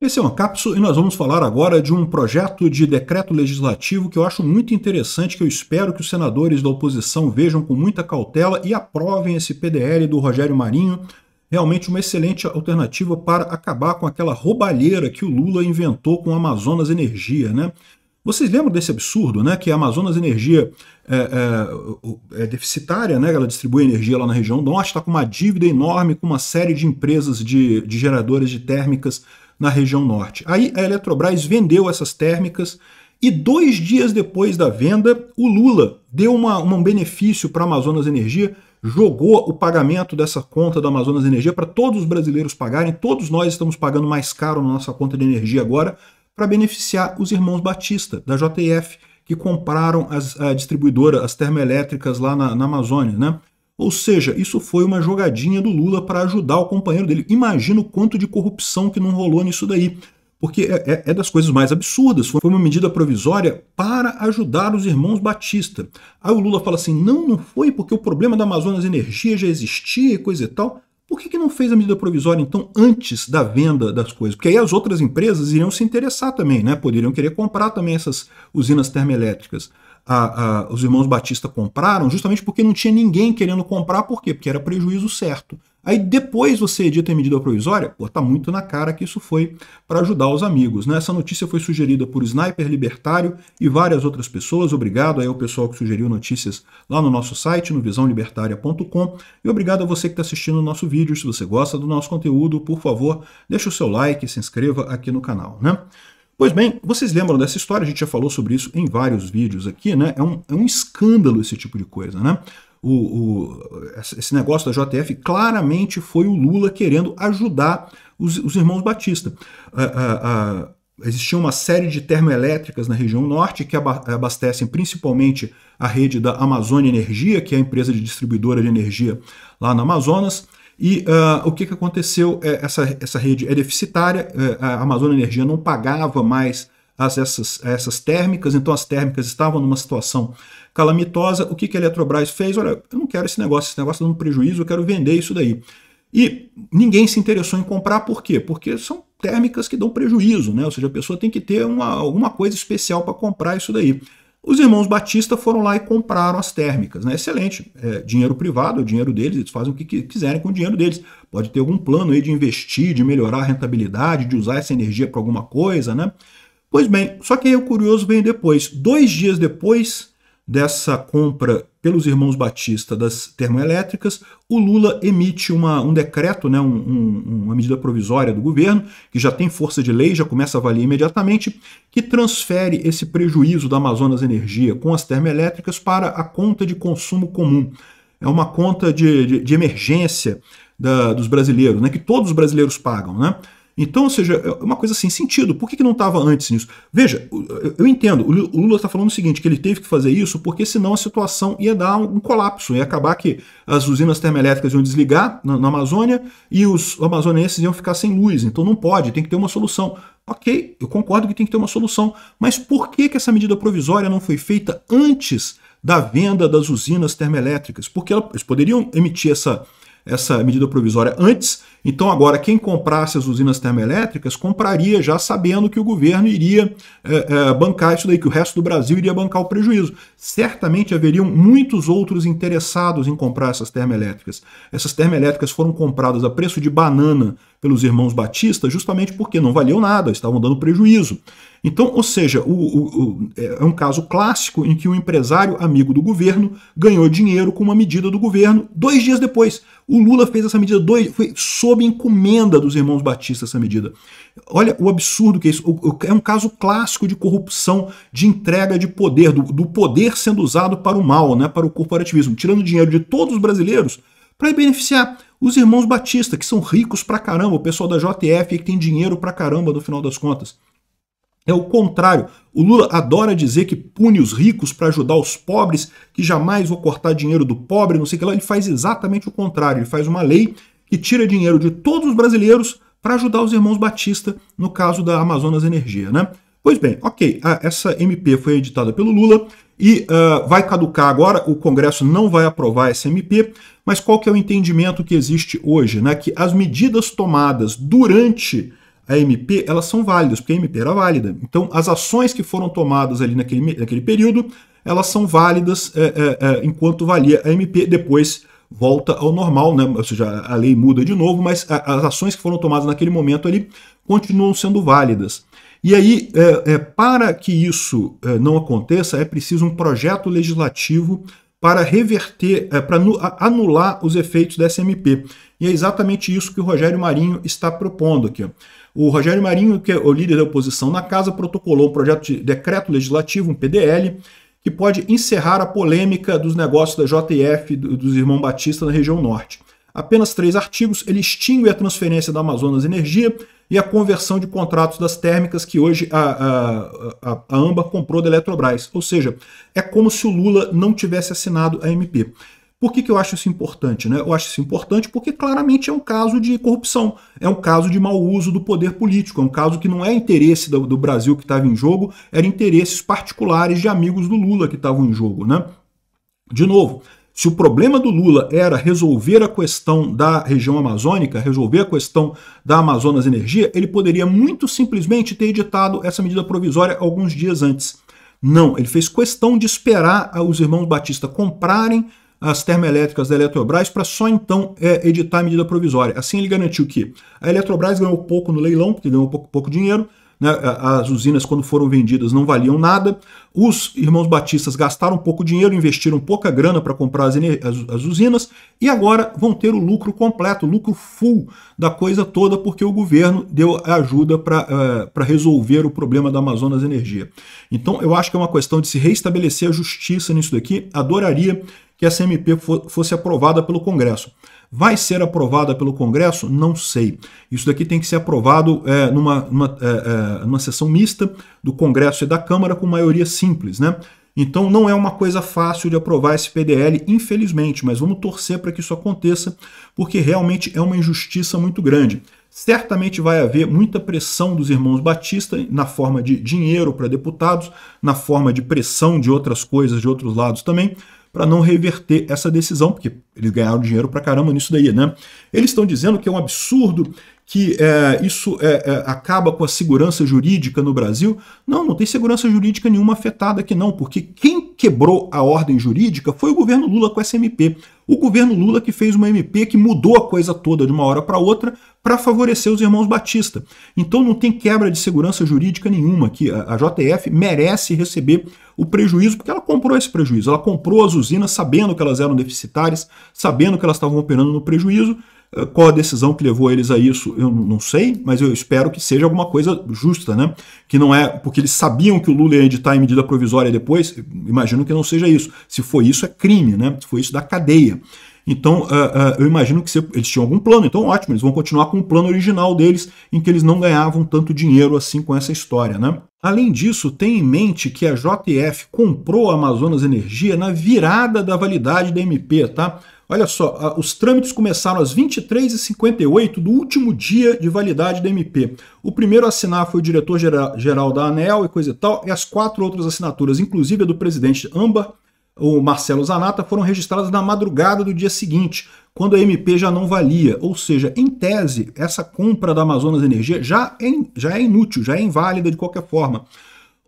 Esse é um cápsula e nós vamos falar agora de um projeto de decreto legislativo que eu acho muito interessante, que eu espero que os senadores da oposição vejam com muita cautela e aprovem esse PDL do Rogério Marinho. Realmente uma excelente alternativa para acabar com aquela roubalheira que o Lula inventou com a Amazonas Energia, né? Vocês lembram desse absurdo, né? Que a Amazonas Energia é, é, é deficitária, né? Ela distribui energia lá na região norte, está com uma dívida enorme com uma série de empresas de, de geradores de térmicas na região norte. Aí a Eletrobras vendeu essas térmicas e dois dias depois da venda, o Lula deu uma, um benefício para a Amazonas Energia, jogou o pagamento dessa conta da Amazonas Energia para todos os brasileiros pagarem. Todos nós estamos pagando mais caro na nossa conta de energia agora para beneficiar os irmãos Batista, da JF, que compraram as, a distribuidora, as termoelétricas lá na, na Amazônia. Né? Ou seja, isso foi uma jogadinha do Lula para ajudar o companheiro dele. Imagina o quanto de corrupção que não rolou nisso daí. Porque é, é, é, das coisas mais absurdas. Foi uma medida provisória para ajudar os irmãos Batista. Aí o Lula fala assim: não, não foi, porque o problema da Amazonas Energia já existia e coisa e tal. Por que, que não fez a medida provisória, então, antes da venda das coisas? Porque aí as outras empresas iriam se interessar também, né? Poderiam querer comprar também essas usinas termoelétricas a, a, os irmãos Batista compraram justamente porque não tinha ninguém querendo comprar, por quê? Porque era prejuízo certo. Aí depois você edita a medida provisória, pô, tá muito na cara que isso foi para ajudar os amigos. Né? Essa notícia foi sugerida por Sniper Libertário e várias outras pessoas. Obrigado aí ao pessoal que sugeriu notícias lá no nosso site, no visãolibertaria.com. E obrigado a você que está assistindo o nosso vídeo. Se você gosta do nosso conteúdo, por favor, deixa o seu like, se inscreva aqui no canal. Né? Pois bem, vocês lembram dessa história, a gente já falou sobre isso em vários vídeos aqui, né? É um, é um escândalo esse tipo de coisa, né? O, o, esse negócio da JTF claramente foi o Lula querendo ajudar os, os irmãos Batista. existia uma série de termoelétricas na região norte que abastecem principalmente a rede da Amazônia Energia, que é a empresa de distribuidora de energia lá no Amazonas. E uh, o que, que aconteceu? É, essa, essa rede é deficitária, é, a Amazônia Energia não pagava mais as, essas, essas térmicas, então as térmicas estavam numa situação calamitosa. O que, que a Eletrobras fez? Olha, eu não quero esse negócio, esse negócio está dando prejuízo, eu quero vender isso daí. E ninguém se interessou em comprar, por quê? Porque são térmicas que dão prejuízo, né? Ou seja, a pessoa tem que ter uma, alguma coisa especial para comprar isso daí. Os irmãos Batista foram lá e compraram as térmicas. Né? Excelente, é, dinheiro privado, é o dinheiro deles, eles fazem o que quiserem com o dinheiro deles. Pode ter algum plano aí de investir, de melhorar a rentabilidade, de usar essa energia para alguma coisa, né? Pois bem, só que aí o é curioso vem depois. Dois dias depois, dessa compra pelos irmãos Batista das termoelétricas, o Lula emite uma, um decreto, né, um, um, uma medida provisória do governo, que já tem força de lei, já começa a valer imediatamente, que transfere esse prejuízo da Amazonas Energia com as termoelétricas para a conta de consumo comum. É uma conta de, de, de emergência da, dos brasileiros, né, que todos os brasileiros pagam. Né? Então, ou seja, é uma coisa sem sentido. Por que, que não estava antes nisso? Veja, eu entendo, o Lula está falando o seguinte, que ele teve que fazer isso porque senão a situação ia dar um colapso, ia acabar que as usinas termoelétricas iam desligar na, na Amazônia e os amazonenses iam ficar sem luz. Então não pode, tem que ter uma solução. Ok, eu concordo que tem que ter uma solução, mas por que, que essa medida provisória não foi feita antes da venda das usinas termoelétricas? Porque eles poderiam emitir essa, essa medida provisória antes. Então, agora, quem comprasse as usinas termoelétricas compraria já sabendo que o governo iria é, é, bancar isso daí, que o resto do Brasil iria bancar o prejuízo. Certamente haveriam muitos outros interessados em comprar essas termoelétricas. Essas termoelétricas foram compradas a preço de banana pelos irmãos Batista, justamente porque não valiam nada, estavam dando prejuízo. Então, ou seja, o, o, o, é, é um caso clássico em que um empresário amigo do governo ganhou dinheiro com uma medida do governo dois dias depois. O Lula fez essa medida dois, foi sob encomenda dos irmãos Batista essa medida. Olha o absurdo que é isso. É um caso clássico de corrupção, de entrega de poder, do, do poder sendo usado para o mal, né, para o corporativismo, tirando dinheiro de todos os brasileiros para beneficiar os irmãos Batista, que são ricos pra caramba, o pessoal da JF que tem dinheiro pra caramba no final das contas. É o contrário. O Lula adora dizer que pune os ricos para ajudar os pobres, que jamais vou cortar dinheiro do pobre, não sei o que lá. Ele faz exatamente o contrário. Ele faz uma lei que tira dinheiro de todos os brasileiros para ajudar os irmãos Batista, no caso da Amazonas Energia, né? Pois bem, ok, ah, essa MP foi editada pelo Lula e uh, vai caducar agora, o Congresso não vai aprovar essa MP, mas qual que é o entendimento que existe hoje? Né? Que as medidas tomadas durante a MP, elas são válidas, porque a MP era válida. Então, as ações que foram tomadas ali naquele, naquele período, elas são válidas é, é, é, enquanto valia a MP, depois volta ao normal, né? ou seja, a lei muda de novo, mas a, as ações que foram tomadas naquele momento ali continuam sendo válidas. E aí, é, é, para que isso é, não aconteça, é preciso um projeto legislativo para reverter, é, para anular os efeitos da SMP. E é exatamente isso que o Rogério Marinho está propondo aqui. O Rogério Marinho, que é o líder da oposição na casa, protocolou um projeto de decreto legislativo, um PDL, que pode encerrar a polêmica dos negócios da JF dos irmãos Batista na região norte. Apenas três artigos, ele extingue a transferência da Amazonas Energia, e a conversão de contratos das térmicas que hoje a, a, a, a AMBA comprou da Eletrobras. Ou seja, é como se o Lula não tivesse assinado a MP. Por que, que eu acho isso importante? Né? Eu acho isso importante porque claramente é um caso de corrupção, é um caso de mau uso do poder político, é um caso que não é interesse do, do Brasil que estava em jogo, eram interesses particulares de amigos do Lula que estavam em jogo. Né? De novo, se o problema do Lula era resolver a questão da região amazônica, resolver a questão da Amazonas Energia, ele poderia muito simplesmente ter editado essa medida provisória alguns dias antes. Não, ele fez questão de esperar ah, os irmãos Batista comprarem as termoelétricas da Eletrobras para só então é, editar a medida provisória. Assim ele garantiu que a Eletrobras ganhou pouco no leilão, porque ganhou pouco, pouco dinheiro, né, as usinas, quando foram vendidas, não valiam nada. Os irmãos Batistas gastaram pouco dinheiro, investiram pouca grana para comprar as, as, as, usinas e agora vão ter o lucro completo, o lucro full da coisa toda, porque o governo deu ajuda para uh, resolver o problema da Amazonas Energia. Então, eu acho que é uma questão de se reestabelecer a justiça nisso daqui. Adoraria que essa MP fosse aprovada pelo Congresso. Vai ser aprovada pelo Congresso? Não sei. Isso daqui tem que ser aprovado é, numa, numa, é, é, numa sessão mista do Congresso e da Câmara com maioria simples, né? Então não é uma coisa fácil de aprovar esse PDL, infelizmente, mas vamos torcer para que isso aconteça, porque realmente é uma injustiça muito grande. Certamente vai haver muita pressão dos irmãos Batista na forma de dinheiro para deputados, na forma de pressão de outras coisas de outros lados também, para não reverter essa decisão, porque eles ganharam dinheiro para caramba nisso daí, né? Eles estão dizendo que é um absurdo, que é, isso é, é, acaba com a segurança jurídica no Brasil. Não, não tem segurança jurídica nenhuma afetada aqui não, porque quem quebrou a ordem jurídica foi o governo Lula com a SMP o governo Lula que fez uma MP que mudou a coisa toda de uma hora para outra para favorecer os irmãos Batista. Então não tem quebra de segurança jurídica nenhuma que A JF merece receber o prejuízo porque ela comprou esse prejuízo. Ela comprou as usinas sabendo que elas eram deficitárias, sabendo que elas estavam operando no prejuízo eh, qual a decisão que levou eles a isso, eu não sei, mas eu espero que seja alguma coisa justa, né? Que não é porque eles sabiam que o Lula ia editar em medida provisória depois, eh, imagino que não seja isso. Se for isso, é crime, né? Se for isso, da cadeia. Então, uh, uh, eu imagino que se, eles tinham algum plano, então ótimo, eles vão continuar com o plano original deles, em que eles não ganhavam tanto dinheiro assim com essa história, né? Além disso, tenha em mente que a JF comprou a Amazonas Energia na virada da validade da MP, tá? Olha só, os trâmites começaram às 23h58 do último dia de validade da MP. O primeiro a assinar foi o diretor-geral da ANEL e coisa e tal, e as quatro outras assinaturas, inclusive a do presidente Amba, o Marcelo Zanata, foram registradas na madrugada do dia seguinte, quando a MP já não valia. Ou seja, em tese, essa compra da Amazonas Energia já é, já é inútil, já é inválida de qualquer forma.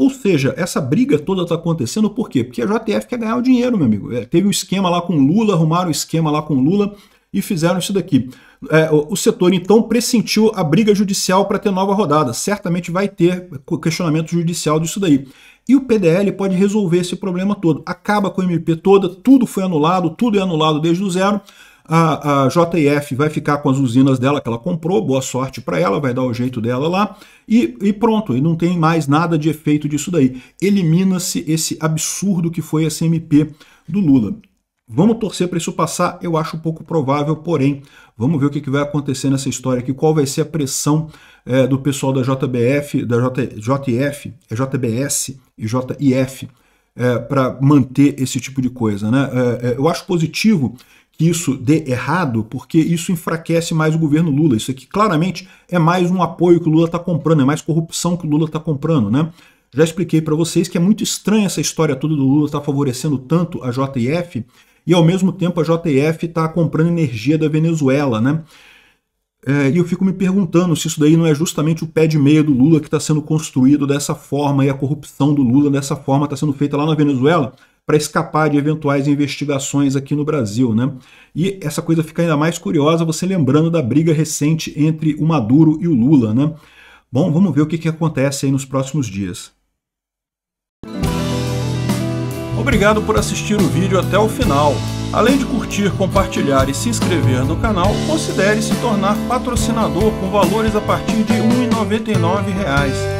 Ou seja, essa briga toda está acontecendo por quê? Porque a JTF quer ganhar o dinheiro, meu amigo. É, teve um esquema lá com Lula, arrumaram um esquema lá com Lula e fizeram isso daqui. É, o, o setor então pressentiu a briga judicial para ter nova rodada. Certamente vai ter questionamento judicial disso daí. E o PDL pode resolver esse problema todo. Acaba com o MP toda, tudo foi anulado, tudo é anulado desde o zero a, a JF vai ficar com as usinas dela que ela comprou, boa sorte para ela, vai dar o jeito dela lá, e, e pronto, e não tem mais nada de efeito disso daí. Elimina-se esse absurdo que foi a CMP do Lula. Vamos torcer para isso passar, eu acho pouco provável, porém, vamos ver o que, vai acontecer nessa história aqui, qual vai ser a pressão é, do pessoal da JBF, da J, JF, JBS e JIF, é, é para manter esse tipo de coisa. Né? É, é, eu acho positivo que isso dê errado, porque isso enfraquece mais o governo Lula. Isso aqui claramente é mais um apoio que o Lula está comprando, é mais corrupção que o Lula está comprando, né? Já expliquei para vocês que é muito estranha essa história toda do Lula estar tá favorecendo tanto a JF e ao mesmo tempo a JF está comprando energia da Venezuela, né? É, e eu fico me perguntando se isso daí não é justamente o pé de meia do Lula que está sendo construído dessa forma e a corrupção do Lula dessa forma está sendo feita lá na Venezuela para escapar de eventuais investigações aqui no Brasil. Né? E essa coisa fica ainda mais curiosa você lembrando da briga recente entre o Maduro e o Lula. Né? Bom, vamos ver o que, que acontece aí nos próximos dias. Obrigado por assistir o vídeo até o final. Além de curtir, compartilhar e se inscrever no canal, considere se tornar patrocinador com valores a partir de R$ 1,99